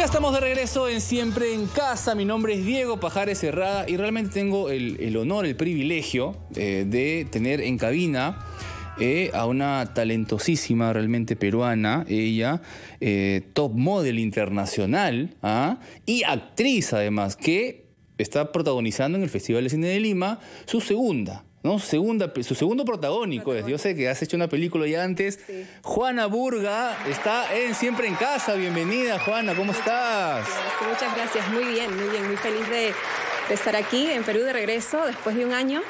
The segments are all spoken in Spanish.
Ya estamos de regreso en Siempre en Casa. Mi nombre es Diego Pajares Herrada y realmente tengo el, honor, el privilegio eh, de tener en cabina eh, a una talentosísima realmente peruana, ella, eh, top model internacional ¿ah? y actriz además, que está protagonizando en el Festival de Cine de Lima su segunda ¿no? Segunda, su segundo protagónico, Es. Yo sé que has hecho una película ya antes. Juana Burga está en Siempre en Casa. Bienvenida, Juana, ¿cómo estás? Muchas gracias, muy bien, muy bien, muy feliz de de estar aquí en Perú de regreso después de un año.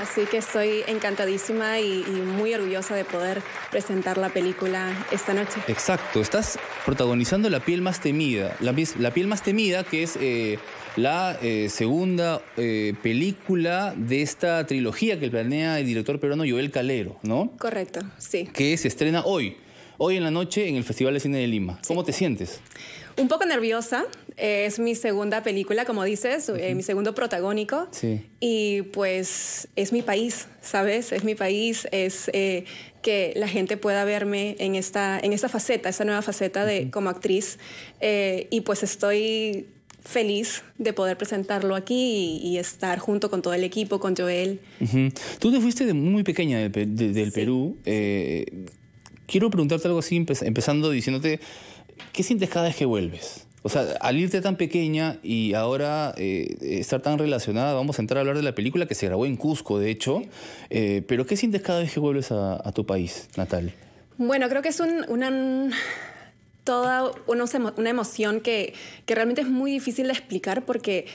Así que estoy encantadísima y, muy orgullosa de poder presentar la película esta noche. Exacto, estás protagonizando la piel más temida, la, piel más temida que es... Eh, la eh, segunda eh, película de esta trilogía que planea el director peruano Joel Calero, ¿no? Correcto, sí. Que se estrena hoy hoy en la noche en el Festival de Cine de Lima. ¿Cómo te sientes? Un poco nerviosa. es mi segunda película, como dices, eh, mi segundo protagónico. Sí. Y pues es mi país, ¿sabes? Es mi país, es eh, que la gente pueda verme en esta, en esta faceta, esta nueva faceta como actriz. Eh, y pues estoy feliz de poder presentarlo aquí y, estar junto con todo el equipo, con Joel. Tú te fuiste de muy pequeña del, Perú quiero preguntarte algo así, empezando diciéndote, ¿qué sientes cada vez que vuelves? O sea, al irte tan pequeña y ahora eh, estar tan relacionada, vamos a entrar a hablar de la película que se grabó en Cusco, de hecho, eh, pero ¿qué sientes cada vez que vuelves a, tu país natal? Bueno, creo que es un, una, toda una, emoción que, realmente es muy difícil de explicar porque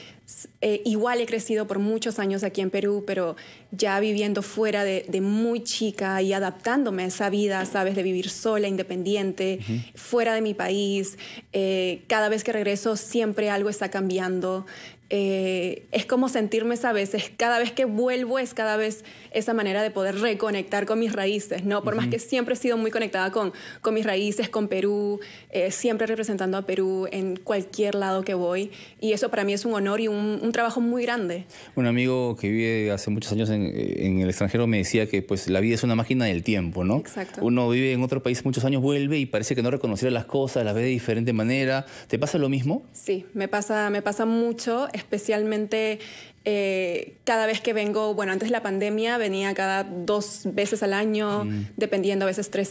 eh, igual he crecido por muchos años aquí en Perú, pero ya viviendo fuera de, muy chica y adaptándome a esa vida, ¿sabes? De vivir sola, independiente, fuera de mi país. Eh, cada vez que regreso siempre algo está cambiando. Eh, es como sentirme esa veces, cada vez que vuelvo es cada vez esa manera de poder reconectar con mis raíces, ¿no? Por más que siempre he sido muy conectada con, con mis raíces, con Perú, eh, siempre representando a Perú en cualquier lado que voy, y eso para mí es un honor y un, trabajo muy grande. Un amigo que vive hace muchos años en, el extranjero me decía que pues la vida es una máquina del tiempo, ¿no? Uno vive en otro país muchos años, vuelve y parece que no reconoce las cosas, las ve de diferente manera. ¿Te pasa lo mismo? Sí, me pasa, me pasa mucho especialmente eh, cada vez que vengo, bueno, antes de la pandemia venía cada dos veces al año, mm. dependiendo a veces tres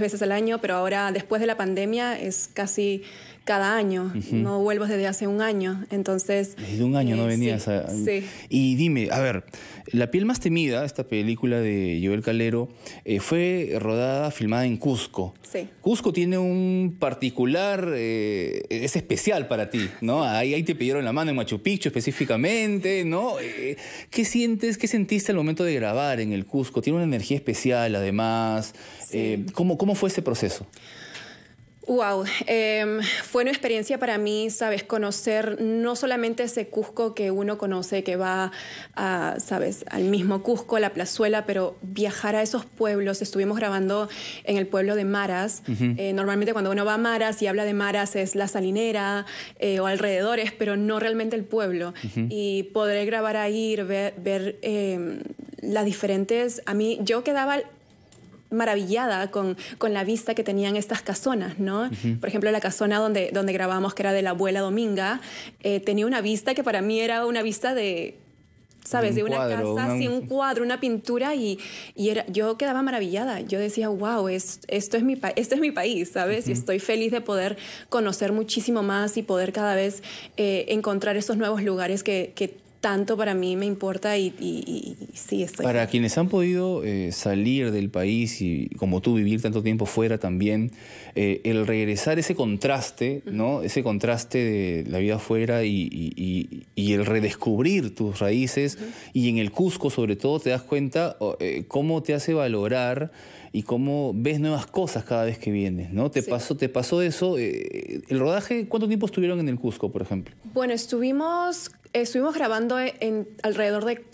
veces al año, pero ahora después de la pandemia es casi cada año, no vuelvo desde hace un año, entonces... Desde un año no eh, venías a... Sí. Y dime, a ver, La piel más temida, esta película de Joel Calero, eh, fue rodada, filmada en Cusco. Sí. Cusco tiene un particular, eh, es especial para ti, ¿no? Ahí, te pidieron la mano en Machu Picchu específicamente, ¿no? ¿Qué sientes, qué sentiste al momento de grabar en el Cusco? Tiene una energía especial además. Sí. ¿cómo, ¿Cómo fue ese proceso? Wow, em, fue una experiencia para mí, sabes, conocer no solamente ese Cusco que uno conoce, que va a, sabes, al mismo Cusco, la plazuela, pero viajar a esos pueblos. Estuvimos grabando en el pueblo de Maras. Eh, normalmente cuando uno va a Maras y habla de Maras es la salinera eh, o alrededores, pero no realmente el pueblo. Y poder grabar ahí, ver, ver em, las diferentes. A mí, yo quedaba maravillada con, con la vista que tenían estas casonas, ¿no? Por ejemplo, la casona donde, donde grabamos, que era de la abuela Dominga, eh, tenía una vista que para mí era una vista de, ¿sabes? De, una casa, así un cuadro, una pintura y, era, yo quedaba maravillada. Yo decía, wow, esto, es mi esto es mi país, ¿sabes? Y estoy feliz de poder conocer muchísimo más y poder cada vez eh, encontrar esos nuevos lugares que, que tanto para mí me importa y, sí estoy. Para quienes han podido eh, salir del país y como tú vivir tanto tiempo fuera también, eh, el regresar ese contraste, ¿no? Ese contraste de la vida afuera y, el redescubrir tus raíces y en el Cusco sobre todo te das cuenta eh, cómo te hace valorar y cómo ves nuevas cosas cada vez que vienes, ¿no? ¿Te, te pasó eso? ¿El rodaje, cuánto tiempo estuvieron en el Cusco, por ejemplo? Bueno, estuvimos estuvimos grabando e-, en, alrededor de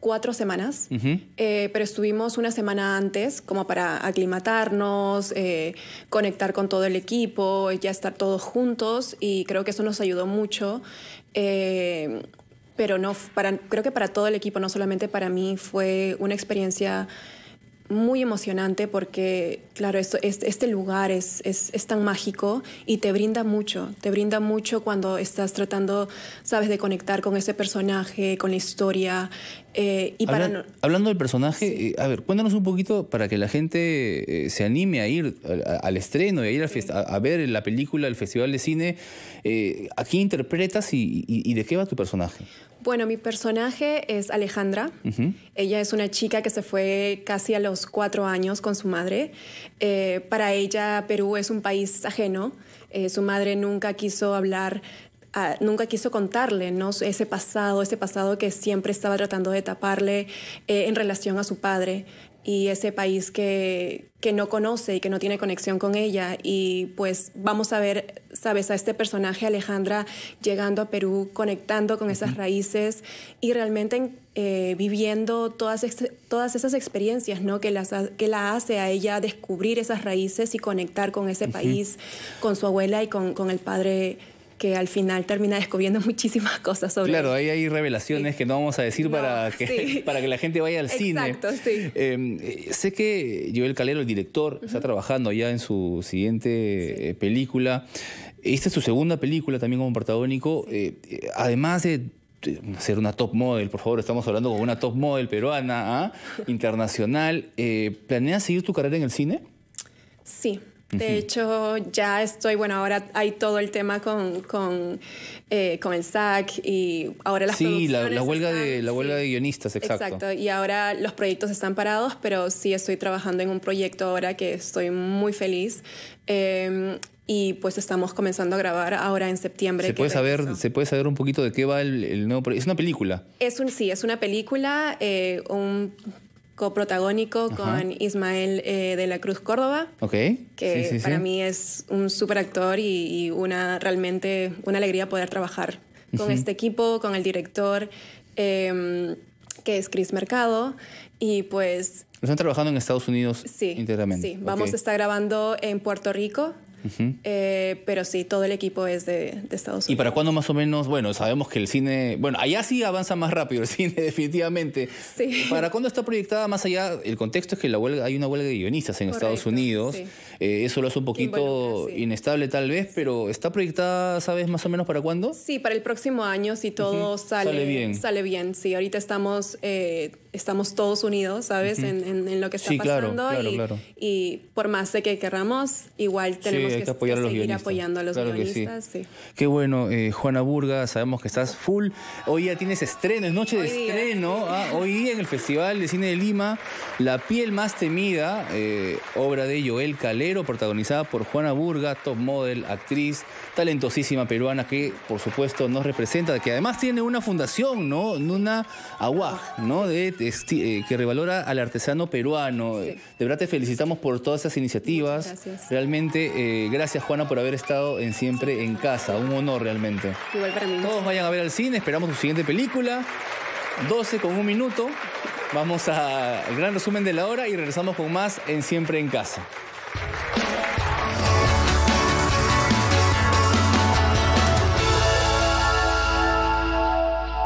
cuatro semanas, eh, pero estuvimos una semana antes como para aclimatarnos, eh, conectar con todo el equipo, ya estar todos juntos y creo que eso nos ayudó mucho. Eh, pero no, para, creo que para todo el equipo, no solamente para mí, fue una experiencia muy emocionante porque, claro, esto, este, lugar es, tan mágico y te brinda mucho, te brinda mucho cuando estás tratando, sabes, de conectar con ese personaje, con la historia. Eh, y para Hablando del personaje, eh, a ver, cuéntanos un poquito para que la gente eh, se anime a ir al estreno y a ir a, ver la película, el Festival de Cine. Eh, ¿A quién interpretas y de qué va tu personaje? Bueno, mi personaje es Alejandra. Ella es una chica que se fue casi a los cuatro años con su madre. Eh, para ella Perú es un país ajeno. Eh, su madre nunca quiso hablar ah, nunca quiso contarle ¿no? ese pasado, ese pasado que siempre estaba tratando de taparle eh, en relación a su padre y ese país que, que, no conoce y que no tiene conexión con ella. Y pues vamos a ver, sabes, a este personaje Alejandra llegando a Perú, conectando con esas raíces y realmente eh, viviendo todas, todas esas experiencias, ¿no? Que, las, que la hace a ella descubrir esas raíces y conectar con ese país, con su abuela y con, con el padre que al final termina descubriendo muchísimas cosas sobre Claro, ahí hay revelaciones que no vamos a decir para, que, para que la gente vaya al cine. Exacto, Sí. Em, eh, sé que Joel Calero, el director, está trabajando ya en su siguiente eh, película. Esta es su segunda película también como protagónico. Eh, además de ser una top model, por favor, estamos hablando con una top model peruana, ¿ah? internacional. ¿Planeas seguir tu carrera en el cine? Sí, de hecho, ya estoy, bueno, ahora hay todo el tema con, con, eh, el SAC y ahora las Sí, la, huelga, de, la huelga de guionistas, exacto. Exacto, y ahora los proyectos están parados, pero sí estoy trabajando en un proyecto ahora que estoy muy feliz. Em, y pues estamos comenzando a grabar ahora en septiembre. ¿Se puede, saber, ¿se puede saber un poquito de qué va el, nuevo proyecto? Es una película. Es un, sí, es una película, eh, un protagónico con Ismael eh, de la Cruz Córdoba, que para mí es un súper actor y, una realmente una alegría poder trabajar con este equipo, con el director, em, que es Chris Mercado, y pues... ¿Están trabajando en Estados Unidos íntegramente? vamos a estar grabando en Puerto Rico eh, pero sí, todo el equipo es de, Estados Unidos. ¿Y para cuándo más o menos? Bueno, sabemos que el cine, bueno, allá sí avanza más rápido el cine, definitivamente. Sí. ¿Para cuándo está proyectada más allá? El contexto es que la huelga, hay una huelga de guionistas en Estados Unidos. Eh, eso lo hace un poquito inestable tal vez, pero ¿está proyectada, sabes, más o menos para cuándo? Sí, para el próximo año, si todo sale, bien. Sale bien, sí. Ahorita estamos... Eh, estamos todos unidos, ¿sabes? en, en, en, lo que está sí, pasando. y, por más de que querramos, igual tenemos que, seguir apoyando a los claro Qué bueno, eh, Juana Burga, sabemos que estás full. Hoy ya tienes estreno, es noche de estreno. Ah, hoy en el Festival de Cine de Lima, La piel más temida, eh, obra de Joel Calero, protagonizada por Juana Burga, top model, actriz, talentosísima peruana que por supuesto nos representa, que además tiene una fundación, ¿no? Una AWAG, ¿no? Eh, que revalora al artesano peruano. De verdad te felicitamos por todas esas iniciativas. Realmente, eh, gracias Juana por haber estado en siempre en casa. Un honor realmente. Igual para Todos vayan a ver al cine, esperamos su siguiente película. 12 con un minuto. Vamos al gran resumen de la hora y regresamos con más en Siempre en Casa.